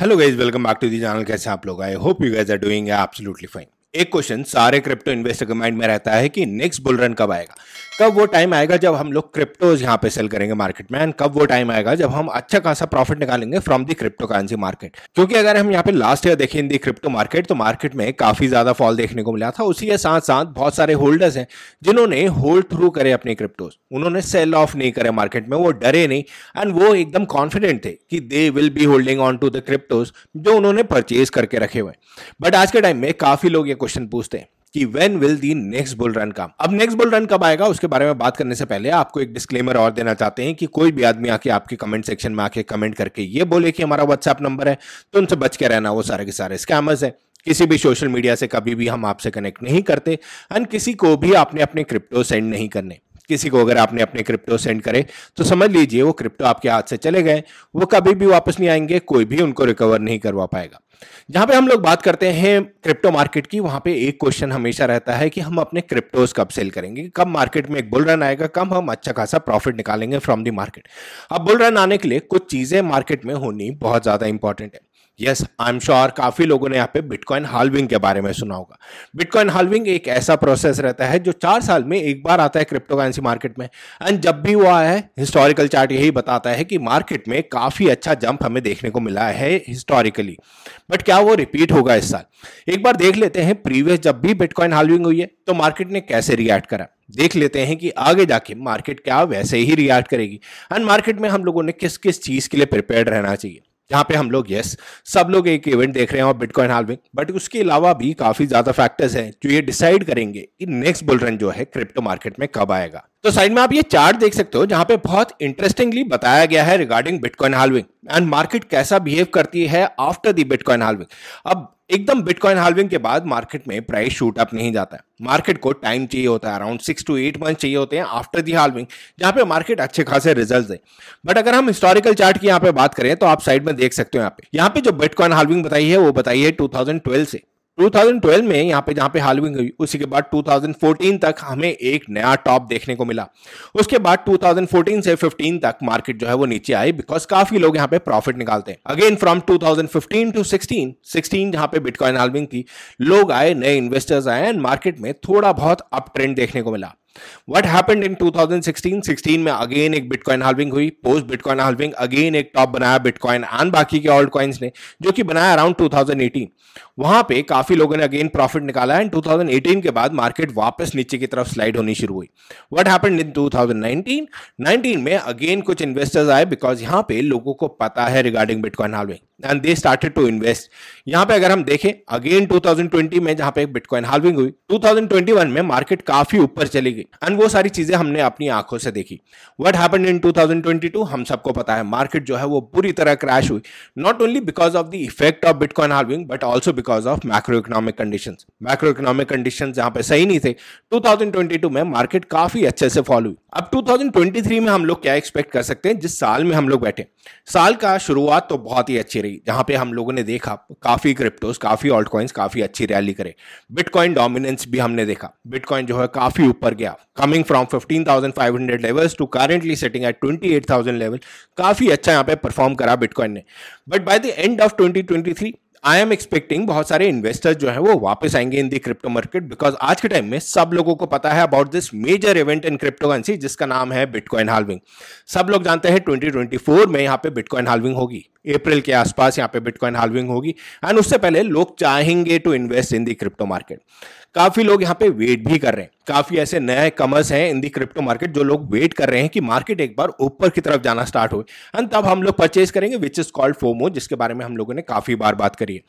hello guys welcome back to the channel कैसे आप लोग I hope you guys are doing absolutely fine एक question सारे crypto investor के माइंड में रहता है कि नेक्स्ट बुल रन कब आएगा कब वो टाइम आएगा जब हम लोग क्रिप्टोज यहाँ पे सेल करेंगे मार्केट में एंड कब वो टाइम आएगा जब हम अच्छा खासा प्रॉफिट निकालेंगे from the crypto currency market क्योंकि अगर हम यहाँ पे लास्ट ईयर देखें दी क्रिप्टो मार्केट तो मार्केट में काफी ज्यादा फॉल देखने को मिला था उसी के साथ साथ बहुत सारे होल्डर्स हैं जिन्होंने होल्ड थ्रू करे अपने क्रिप्टोज उन्होंने सेल ऑफ नहीं करे मार्केट में वो डरे नहीं एंड वो एकदम कॉन्फिडेंट थे कि they will be holding on to the cryptos जो उन्होंने परचेज करके रखे हुए बट आज के टाइम में काफी लोग ये क्वेश्चन पूछते हैं कि when will the next bull run come अब नेक्स्ट बुल रन कब आएगा उसके बारे में बात करने से पहले आपको एक डिस्क्लेमर और देना चाहते हैं कि कोई भी आदमी आके आपके कमेंट सेक्शन में आके कमेंट करके ये बोले कि हमारा व्हाट्सएप नंबर है तो उनसे बच के रहना वो सारे के सारे स्कैमर्स है किसी भी सोशल मीडिया से कभी भी हम आपसे कनेक्ट नहीं करते एंड किसी को भी आपने अपने क्रिप्टो सेंड नहीं करने किसी को अगर आपने अपने क्रिप्टो सेंड करे तो समझ लीजिए वो क्रिप्टो आपके हाथ से चले गए वो कभी भी वापस नहीं आएंगे कोई भी उनको रिकवर नहीं करवा पाएगा जहां पे हम लोग बात करते हैं क्रिप्टो मार्केट की वहां पे एक क्वेश्चन हमेशा रहता है कि हम अपने क्रिप्टोज कब सेल करेंगे कब मार्केट में एक बुल रन आएगा कब हम अच्छा खासा प्रॉफिट निकालेंगे फ्रॉम दी मार्केट अब बुल रन आने के लिए कुछ चीजें मार्केट में होनी बहुत ज्यादा इंपॉर्टेंट है यस आई एम श्योर काफी लोगों ने यहाँ पे बिटकॉइन हालविंग के बारे में सुना होगा बिटकॉइन हालविंग एक ऐसा प्रोसेस रहता है जो चार साल में एक बार आता है क्रिप्टो करेंसी मार्केट में एंड जब भी वो आया है हिस्टोरिकल चार्ट यही बताता है कि मार्केट में काफी अच्छा जंप हमें देखने को मिला है हिस्टोरिकली बट क्या वो रिपीट होगा इस साल एक बार देख लेते हैं प्रीवियस जब भी बिटकॉइन हालविंग हुई है तो मार्केट ने कैसे रिएक्ट करा देख लेते हैं कि आगे जाके मार्केट क्या वैसे ही रिएक्ट करेगी एंड मार्केट में हम लोगों ने किस किस चीज के लिए प्रिपेयर रहना चाहिए यहाँ पे हम लोग यस सब लोग एक इवेंट देख रहे हैं और बिटकॉइन हालविंग बट उसके अलावा भी काफी ज्यादा फैक्टर्स हैं जो ये डिसाइड करेंगे कि नेक्स्ट बुलरन जो है क्रिप्टो मार्केट में कब आएगा तो साइड में आप ये चार्ट देख सकते हो जहां पे बहुत इंटरेस्टिंगली बताया गया है regarding bitcoin halving and market कैसा बिहेव करती है आफ्टर दी बिटकॉइन हालविंग अब एकदम बिटकॉइन हालविंग के बाद मार्केट में प्राइस शूट अप नहीं जाता है मार्केट को टाइम चाहिए होता है around six to eight month चाहिए होते हैं आफ्टर दी हार्विंग जहां पे मार्केट अच्छे खासे रिजल्ट दे बट अगर हम हिस्टोरिकल चार्ट की यहाँ पे बात करें तो आप साइड में देख सकते हो यहाँ पे यहाँ पे जो बिटकॉइन हालविंग बताई है वो बताई है 2012 से 2012 में यहाँ पे जहाँ पे हालविंग हुई उसी के बाद 2014 तक हमें एक नया टॉप देखने को मिला उसके बाद 2014 से 15 तक मार्केट जो है वो नीचे आई बिकॉज काफी लोग यहाँ पे प्रॉफिट निकालते हैं अगेन फ्रॉम 2015 टू 16 16 जहाँ पे बिटकॉइन हालविंग थी लोग आए नए इन्वेस्टर्स आए एंड मार्केट में थोड़ा बहुत अप ट्रेंड देखने को मिला व्हाट हैपेंड इन 2016 16 में अगेन एक बिटकॉइन हाल्विंग हुई पोस्ट बिटकॉइन हाल्विंग अगेन एक टॉप बनाया बिटकॉइन एंड बाकी के ऑल्ड कॉइन्स ने जो कि बनाया अराउंड 2018 वहां पे काफी लोगों ने अगेन प्रॉफिट निकाला एंड 2018 के बाद मार्केट वापस नीचे की तरफ स्लाइड होनी शुरू हुई व्हाट हैपेंड इन 2019 19 में अगेन कुछ इन्वेस्टर्स आए बिकॉज यहां पे लोगों को पता है regarding bitcoin halving and they started to invest यहाँ पे अगर हम देखें अगेन 2020 में जहाँ पे बिटकॉइन हार्विंग हुई 2021 में मार्केट काफी ऊपर चली गई एंड वो सारी चीजें हमने अपनी आंखों से देखी व्हाट हैपेंड इन 2022 हम सबको पता है मार्केट जो है वो बुरी तरह क्रैश हुई not only because of the effect of bitcoin halving but also because of macro economic condition macro economic condition जहां पे सही नहीं थे टू में मार्केट काफी अच्छे से फॉल हुई अब 2023 में हम लोग क्या एक्सपेक्ट कर सकते हैं जिस साल में हम लोग बैठे साल का शुरुआत तो बहुत ही अच्छी रही रही जहां पे हम लोगों ने देखा काफ़ी क्रिप्टोस काफ़ी ऑल्ट कॉइन्स काफ़ी अच्छी रैली करे बिटकॉइन डोमिनेंस भी हमने देखा बिटकॉइन जो है काफ़ी ऊपर गया coming from 15,500 levels to currently setting at 28,000 level काफ़ी अच्छा यहाँ पे परफॉर्म करा बिटकॉइन ने but by the end of 2023 I am expecting बहुत सारे इन्वेस्टर्स जो है वो वापस आएंगे in the crypto market because आज के टाइम में सब लोगों को पता है about this major event in crypto currency जिसका नाम है बिटकॉइन हालविंग सब लोग जानते हैं 2024 में यहाँ पे बिटकॉइन हालविंग होगी अप्रैल के आसपास यहाँ पे बिटकॉइन हालविंग होगी एंड उससे पहले लोग चाहेंगे to invest in the crypto market काफी लोग यहाँ पे वेट भी कर रहे हैं काफी ऐसे नए कमर्स हैं इन दी क्रिप्टो मार्केट जो लोग वेट कर रहे हैं कि मार्केट एक बार ऊपर की तरफ जाना स्टार्ट हो एंड तब हम लोग परचेज करेंगे विच इज कॉल्ड फोमो जिसके बारे में हम लोगों ने काफी बार बात करी है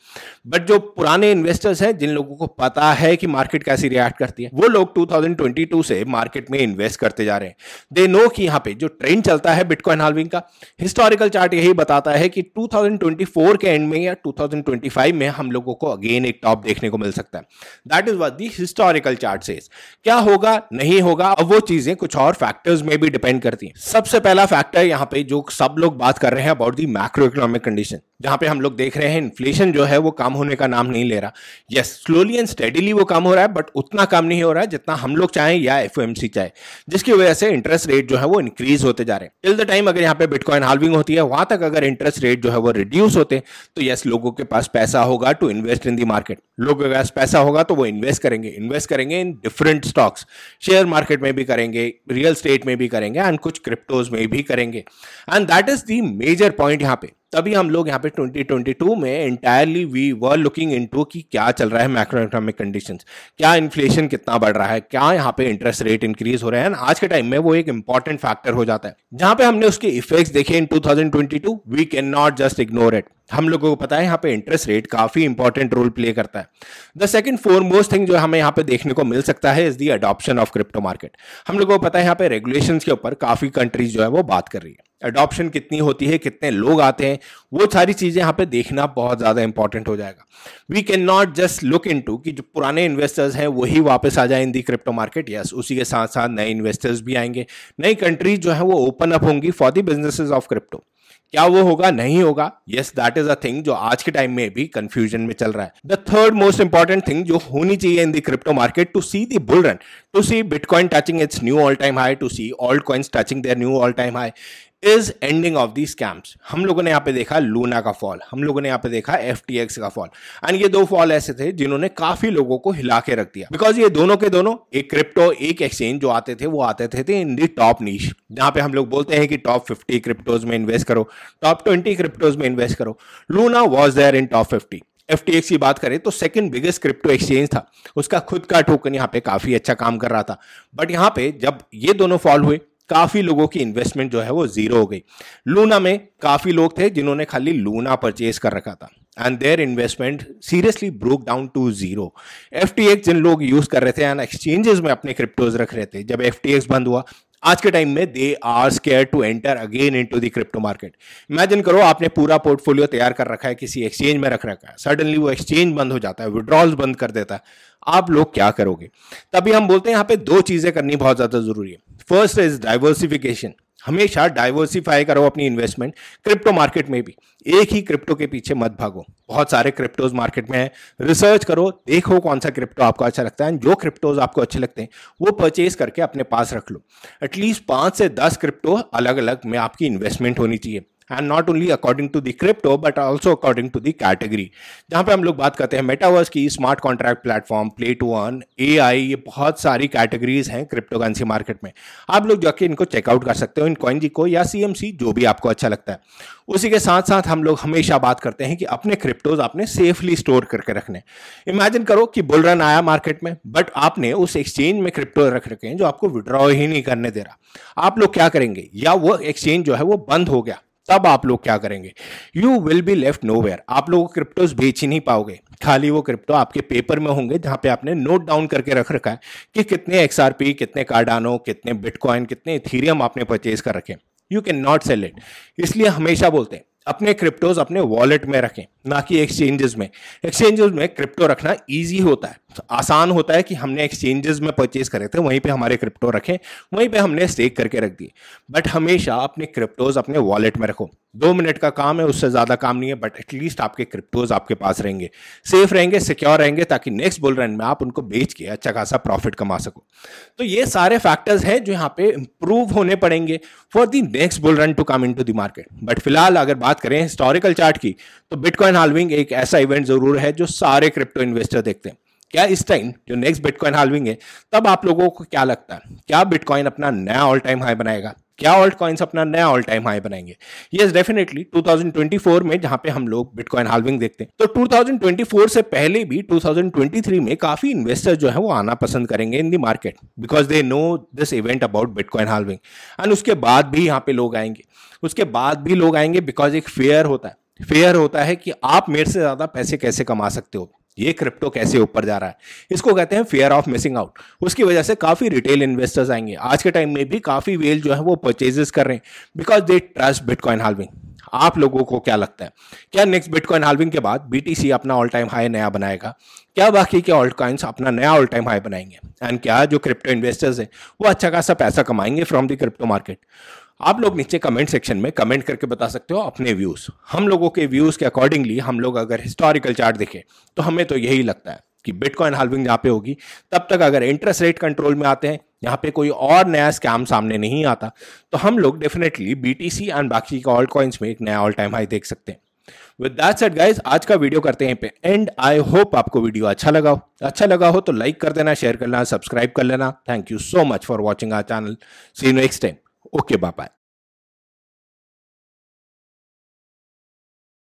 बट जो पुराने इन्वेस्टर्स हैं जिन लोगों को पता है कि मार्केट कैसी रिएक्ट करती है वो लोग 2022 से मार्केट में इन्वेस्ट करते जा रहे हैं दे नो कि यहाँ पे जो ट्रेंड चलता है बिटकॉइन हालविंग का हिस्टोरिकल चार्ट यही बताता है कि 2024 के एंड में या 2025 में हम लोगों को अगेन एक टॉप देखने को मिल सकता है that is what the historical chart से क्या होगा नहीं होगा अब वो चीजें कुछ और फैक्टर्स में भी डिपेंड करती हैं सबसे पहला फैक्टर यहाँ पे जो सब लोग बात कर रहे हैं about the macro economic condition जहां पे हम लोग देख रहे हैं इन्फ्लेशन जो है वो काम होने का नाम नहीं ले रहा यस स्लोली एंड स्टेडीली वो काम हो रहा है बट उतना काम नहीं हो रहा है जितना हम लोग चाहें या एफ चाहे जिसकी वजह से इंटरेस्ट रेट जो है वो इंक्रीज होते जा रहे हैं टिल द टाइम अगर यहाँ पे बिटकॉइन हार्विंग होती है वहां तक अगर इंटरेस्ट रेट जो है वो रिड्यूस होते तो यस लोगों के पास पैसा होगा to invest in the market लोगों के पास पैसा होगा तो वो इन्वेस्ट करेंगे इन्वेस्ट करेंगे in different stocks share market में भी करेंगे रियल स्टेट में भी करेंगे एंड कुछ क्रिप्टोज में भी करेंगे and that is the major point यहाँ पे तभी हम लोग यहाँ पे 2022 में entirely we were looking into कि क्या चल रहा है मैक्रो इकोनॉमिक कंडीशन क्या इन्फ्लेशन कितना बढ़ रहा है क्या यहाँ पे इंटरेस्ट रेट इंक्रीज हो रहे हैं आज के टाइम में वो एक इंपॉर्टेंट फैक्टर हो जाता है जहां पे हमने उसके इफेक्ट्स देखे in 2022 we can not just ignore it हम लोगों को पता है यहाँ पे इंटरेस्ट रेट काफी इंपॉर्टेंट रोल प्ले करता है द सेकंड मोस्ट थिंग जो हमें यहाँ पे देखने को मिल सकता है is the adoption of crypto market हम लोगों को पता है यहाँ पे रेगुलेशन के ऊपर काफी कंट्रीज जो है वो बात कर रही है एडॉप्शन कितनी होती है कितने लोग आते हैं वो सारी चीज़ें यहाँ पे देखना बहुत ज़्यादा इंपॉर्टेंट हो जाएगा we can not just look into कि जो पुराने इन्वेस्टर्स हैं वही वापस आ जाए in the crypto market yes उसी के साथ साथ नए इन्वेस्टर्स भी आएंगे नई कंट्रीज जो है वो ओपन अप होंगी for the businesses of crypto क्या वो होगा नहीं होगा yes that is a thing जो आज के टाइम में भी कंफ्यूजन में चल रहा है the third most important thing जो होनी चाहिए in the crypto market to see the bull run to see bitcoin touching its new all time high to see alt coins touching their new all time high is ending of the scams हम लोगों ने यहाँ पे देखा Luna का fall हम लोगों ने यहाँ पे देखा एफ टी एक्स का फॉल एंड ये दो फॉल ऐसे थे जिन्होंने काफी लोगों को हिला के रख दिया बिकॉज ये दोनों के दोनों एक क्रिप्टो एक एक्सचेंज जो आते थे वो आते थे, थे इन दी टॉप नीच जहाँ पे हम लोग बोलते हैं कि टॉप फिफ्टी क्रिप्टोज में इन्वेस्ट करो टॉप ट्वेंटी क्रिप्टोज में इन्वेस्ट करो Luna was there in top fifty F T X की बात करें तो सेकंड बिगेस्ट क्रिप्टो एक्सचेंज था उसका खुद का टोकन यहाँ पे काफी अच्छा काम कर रहा था बट यहाँ पे जब ये दोनों फॉल हुए काफ़ी लोगों की इन्वेस्टमेंट जो है वो ज़ीरो हो गई लूना में काफ़ी लोग थे जिन्होंने खाली लूना परचेज कर रखा था and their investment seriously broke down to zero एफ जिन लोग यूज़ कर रहे थे एंड एक्सचेंजेस में अपने क्रिप्टोज रख रहे थे जब एफ बंद हुआ आज के टाइम में they are scared to enter again into crypto market imagine करो आपने पूरा पोर्टफोलियो तैयार कर रखा है किसी एक्सचेंज में रख रखा है सडनली वो एक्सचेंज बंद हो जाता है विड्रॉल्स बंद कर देता है आप लोग क्या करोगे तभी हम बोलते हैं यहाँ पे दो चीज़ें करनी बहुत ज़्यादा जरूरी है फर्स्ट इज डाइवर्सिफिकेशन हमेशा डाइवर्सिफाई करो अपनी इन्वेस्टमेंट क्रिप्टो मार्केट में भी एक ही क्रिप्टो के पीछे मत भागो बहुत सारे क्रिप्टोज मार्केट में हैं रिसर्च करो देखो कौन सा क्रिप्टो आपको अच्छा लगता है जो क्रिप्टोज आपको अच्छे लगते हैं वो परचेज करके अपने पास रख लो एटलीस्ट पाँच से दस क्रिप्टो अलग अलग में आपकी इन्वेस्टमेंट होनी चाहिए and not only according to the crypto but also according to the category जहां पे हम लोग बात करते हैं मेटावर्स की smart contract platform play to earn ए ये बहुत सारी कैटेगरीज हैं क्रिप्टो करेंसी मार्केट में आप लोग जाके इनको चेकआउट कर सकते हो इन कॉइन जी को या सी जो भी आपको अच्छा लगता है उसी के साथ साथ हम लोग हमेशा बात करते हैं कि अपने क्रिप्टोज आपने सेफली स्टोर करके रखने इमेजिन करो कि बुल रन आया मार्केट में बट आपने उस एक्सचेंज में क्रिप्टो रख रखे हैं जो आपको विड्रॉ ही नहीं करने दे रहा आप लोग क्या करेंगे या वो एक्सचेंज जो है वो बंद हो गया तब आप लोग क्या करेंगे you will be left no आप लोग क्रिप्टोज बेच ही नहीं पाओगे खाली वो क्रिप्टो आपके पेपर में होंगे जहां पे आपने नोट डाउन करके रख रखा है कि कितने एक्सआरपी कितने कार्डानो कितने बिटकॉइन कितने थीरियम आपने परचेज कर रखे you can not sell it इसलिए हमेशा बोलते हैं अपने क्रिप्टोज अपने वॉलेट में रखें ना कि एक्सचेंजेस में एक्सचेंजेस में क्रिप्टो रखना इजी होता है तो आसान होता है कि हमने एक्सचेंजेस में परचेज करे थे वहीं पे हमारे क्रिप्टो रखें वहीं पे हमने स्टेक करके रख दिए बट हमेशा अपने क्रिप्टोज अपने वॉलेट में रखो दो मिनट का काम है उससे ज़्यादा काम नहीं है बट एटलीस्ट आपके क्रिप्टोज आपके पास रहेंगे सेफ रहेंगे सिक्योर रहेंगे ताकि नेक्स्ट बुल रन में आप उनको बेच के अच्छा खासा प्रॉफिट कमा सको तो ये सारे फैक्टर्स हैं जो यहाँ पे इंप्रूव होने पड़ेंगे for the next bull run to come into the market but फिलहाल अगर बात बात करें हिस्टोरिकल चार्ट की तो बिटकॉइन हालविंग एक ऐसा इवेंट जरूर है जो सारे क्रिप्टो इन्वेस्टर देखते हैं क्या इस टाइम जो नेक्स्ट बिटकॉइन हालविंग है तब आप लोगों को क्या लगता है क्या बिटकॉइन अपना नया ऑल टाइम हाई बनाएगा क्या ऑल्ट कॉइन्स अपना नया ऑल टाइम हाई बनाएंगे ये डेफिनेटली 2024 में जहां पे हम लोग बिटकॉइन हालविंग देखते हैं तो 2024 से पहले भी 2023 में काफी इन्वेस्टर जो है वो आना पसंद करेंगे in the market because they know this event about bitcoin halving and उसके बाद भी यहाँ पे लोग आएंगे उसके बाद भी लोग आएंगे बिकॉज एक फेयर होता है फेयर होता है कि आप मेरे से ज़्यादा पैसे कैसे कमा सकते हो ये क्रिप्टो कैसे ऊपर जा रहा है इसको कहते हैं फेयर ऑफ मिसिंग आउट उसकी वजह से काफ़ी रिटेल इन्वेस्टर्स आएंगे आज के टाइम में भी काफ़ी वेल जो है वो परचेजेस कर रहे हैं because they trust bitcoin halving आप लोगों को क्या लगता है क्या नेक्स्ट बिटकॉइन हालविंग के बाद बीटीसी अपना ऑल टाइम हाई नया बनाएगा क्या बाकी के ऑल्ट कॉइन्स अपना नया ऑल टाइम हाई बनाएंगे एंड क्या जो क्रिप्टो इन्वेस्टर्स हैं वो अच्छा खासा पैसा कमाएंगे फ्रॉम द क्रिप्टो मार्केट आप लोग नीचे कमेंट सेक्शन में कमेंट करके बता सकते हो अपने व्यूज़ हम लोगों के व्यूज़ के अकॉर्डिंगली हम लोग अगर हिस्टोरिकल चार्ट देखें तो हमें तो यही लगता है कि बिटकॉइन हाल्विंग जहां पे होगी तब तक अगर इंटरेस्ट रेट कंट्रोल में आते हैं यहाँ पे कोई और नया स्कैम सामने नहीं आता तो हम लोग definitely B T C and बाकी के ऑल्ट कॉइन्स में एक नया ऑल टाइम हाई देख सकते हैं विद दैट सेट गाइज आज का वीडियो करते हैं पे एंड आई होप आपको वीडियो अच्छा लगा हो अच्छा लगा हो तो लाइक कर देना शेयर कर लेना सब्सक्राइब कर लेना thank you so much for watching our channel see you next time Oke Bapak,